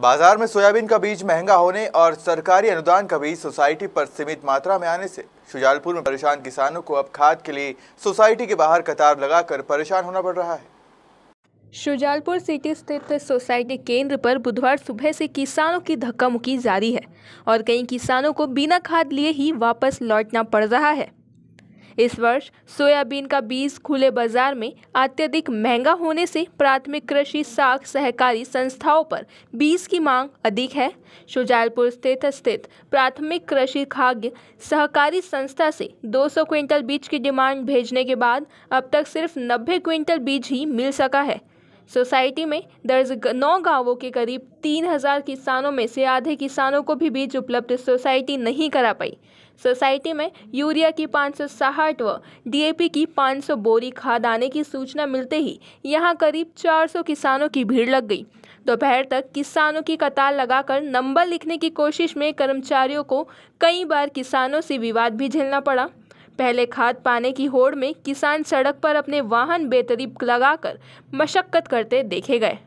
बाजार में सोयाबीन का बीज महंगा होने और सरकारी अनुदान का बीज सोसाइटी पर सीमित मात्रा में आने से शुजालपुर में परेशान किसानों को अब खाद के लिए सोसाइटी के बाहर कतार लगाकर परेशान होना पड़ रहा है शुजालपुर सिटी स्थित सोसाइटी केंद्र पर बुधवार सुबह से किसानों की धक्का मुक्की जारी है और कई किसानों को बिना खाद लिए ही वापस लौटना पड़ रहा है इस वर्ष सोयाबीन का बीज खुले बाजार में अत्यधिक महंगा होने से प्राथमिक कृषि साख सहकारी संस्थाओं पर बीज की मांग अधिक है शुजालपुर स्थित स्थित प्राथमिक कृषि खाद्य सहकारी संस्था से 200 क्विंटल बीज की डिमांड भेजने के बाद अब तक सिर्फ 90 क्विंटल बीज ही मिल सका है सोसाइटी में दर्ज नौ गांवों के करीब तीन हज़ार किसानों में से आधे किसानों को भी बीज उपलब्ध सोसाइटी नहीं करा पाई सोसाइटी में यूरिया की पाँच सौ व डीएपी की पाँच सौ बोरी खाद आने की सूचना मिलते ही यहां करीब चार सौ किसानों की भीड़ लग गई दोपहर तक किसानों की कतार लगाकर नंबर लिखने की कोशिश में कर्मचारियों को कई बार किसानों से विवाद भी झेलना पड़ा पहले खाद पाने की होड़ में किसान सड़क पर अपने वाहन बेतरीब लगाकर मशक्कत करते देखे गए